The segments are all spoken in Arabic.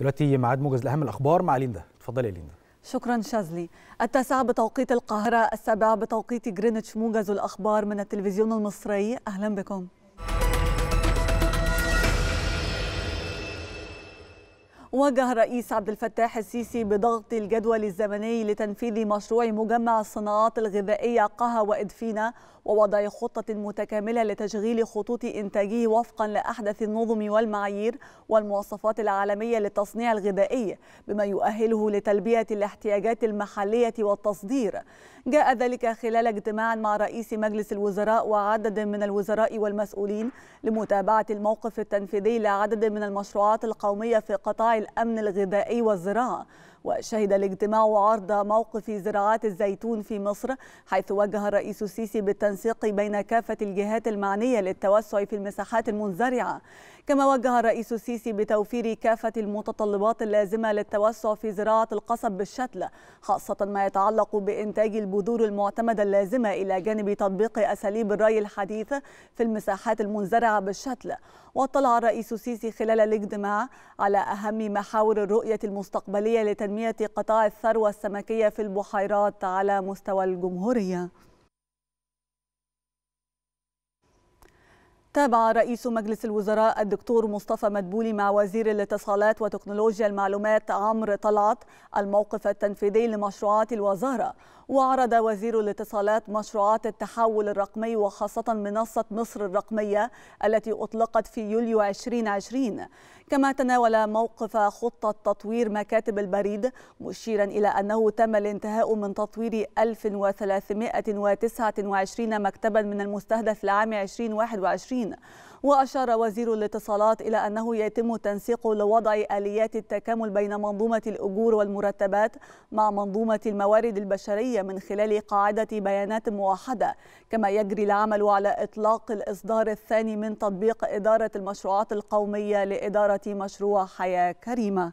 دلوقتي ميعاد موجز لاهم الاخبار مع ليندا اتفضلي يا ليندا شكرا شاذلي التاسعة بتوقيت القاهرة السابعة بتوقيت جرينتش موجز الأخبار من التلفزيون المصري أهلا بكم وجه الرئيس عبد الفتاح السيسي بضغط الجدول الزمني لتنفيذ مشروع مجمع الصناعات الغذائية قها وادفينا ووضع خطة متكاملة لتشغيل خطوط إنتاجه وفقا لأحدث النظم والمعايير والمواصفات العالمية للتصنيع الغذائي بما يؤهله لتلبية الاحتياجات المحلية والتصدير جاء ذلك خلال اجتماع مع رئيس مجلس الوزراء وعدد من الوزراء والمسؤولين لمتابعة الموقف التنفيذي لعدد من المشروعات القومية في قطاع الأمن الغذائي والزراعة وشهد الاجتماع عرض موقف زراعات الزيتون في مصر حيث وجه الرئيس السيسي بالتنسيق بين كافة الجهات المعنية للتوسع في المساحات المنزرعة كما وجه الرئيس السيسي بتوفير كافة المتطلبات اللازمة للتوسع في زراعة القصب بالشتلة خاصة ما يتعلق بإنتاج البذور المعتمدة اللازمة إلى جانب تطبيق أساليب الري الحديثة في المساحات المنزرعة بالشتلة واطلع الرئيس السيسي خلال الاجتماع على أهم محاور الرؤية المستقبلية لتنمية تنمية قطاع الثروة السمكية في البحيرات على مستوى الجمهورية تابع رئيس مجلس الوزراء الدكتور مصطفى مدبولي مع وزير الاتصالات وتكنولوجيا المعلومات عمرو طلعت الموقف التنفيذي لمشروعات الوزارة وعرض وزير الاتصالات مشروعات التحول الرقمي وخاصة منصة مصر الرقمية التي أطلقت في يوليو 2020 كما تناول موقف خطة تطوير مكاتب البريد مشيرا إلى أنه تم الانتهاء من تطوير 1329 مكتبا من المستهدف لعام 2021 الصين وأشار وزير الاتصالات إلى أنه يتم تنسيق لوضع آليات التكامل بين منظومة الأجور والمرتبات مع منظومة الموارد البشرية من خلال قاعدة بيانات موحدة كما يجري العمل على إطلاق الإصدار الثاني من تطبيق إدارة المشروعات القومية لإدارة مشروع حياة كريمة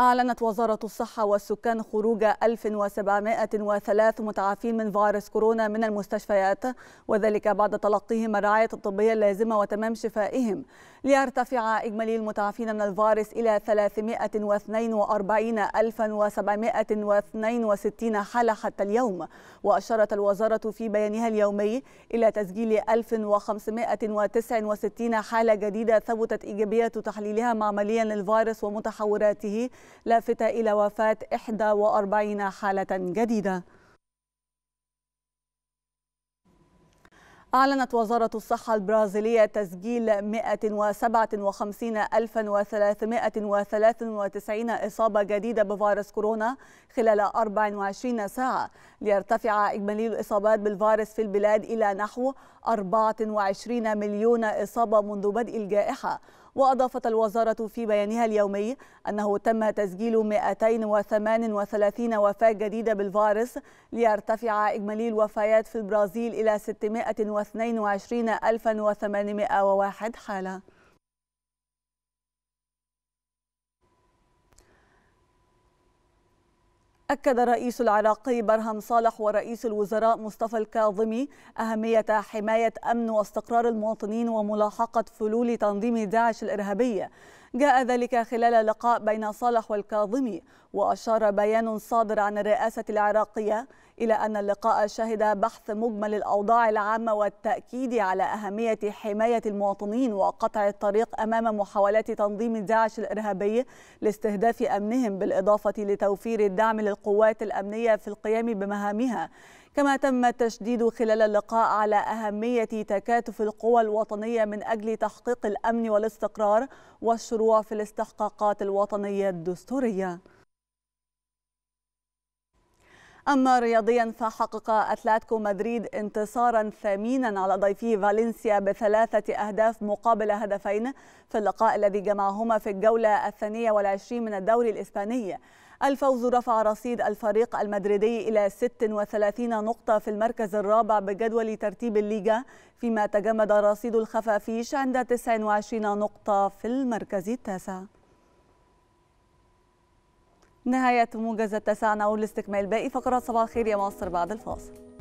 أعلنت وزارة الصحة والسكان خروج 1703 متعافين من فيروس كورونا من المستشفيات وذلك بعد تلقيهم الرعاية الطبية اللازمة وتمام شفائهم ليرتفع إجمالي المتعافين من الفيروس إلى 342762 حالة حتى اليوم وأشارت الوزارة في بيانها اليومي إلى تسجيل 1569 حالة جديدة ثبتت إيجابية تحليلها معمليا للفيروس ومتحوراته لافتة إلى وفاة 41 حالة جديدة أعلنت وزارة الصحة البرازيلية تسجيل 157393 إصابة جديدة بفيروس كورونا خلال 24 ساعة ليرتفع إجمالي الإصابات بالفيروس في البلاد إلى نحو 24 مليون إصابة منذ بدء الجائحة وأضافت الوزارة في بيانها اليومي أنه تم تسجيل 238 وفاة جديدة بالفيروس ليرتفع إجمالي الوفيات في البرازيل إلى 622801 حالة أكد الرئيس العراقي برهم صالح ورئيس الوزراء مصطفى الكاظمي أهمية حماية أمن واستقرار المواطنين وملاحقة فلول تنظيم داعش الإرهابية جاء ذلك خلال لقاء بين صالح والكاظمي وأشار بيان صادر عن الرئاسة العراقية إلى أن اللقاء شهد بحث مجمل الأوضاع العامة والتأكيد على أهمية حماية المواطنين وقطع الطريق أمام محاولات تنظيم داعش الإرهابي لاستهداف أمنهم بالإضافة لتوفير الدعم للقوات الأمنية في القيام بمهامها كما تم التشديد خلال اللقاء على أهمية تكاتف القوى الوطنية من أجل تحقيق الأمن والاستقرار والشروع في الاستحقاقات الوطنية الدستورية أما رياضيا فحقق أتلتيكو مدريد انتصارا ثمينا على ضيفه فالنسيا بثلاثة أهداف مقابل هدفين في اللقاء الذي جمعهما في الجولة الثانية والعشرين من الدوري الإسباني الفوز رفع رصيد الفريق المدريدي إلى 36 نقطة في المركز الرابع بجدول ترتيب الليجا فيما تجمد رصيد الخفافيش عند 29 نقطة في المركز التاسع نهاية موجز التاسع نعود لاستكمال باقي فقرات صباح الخير يا مصر بعد الفاصل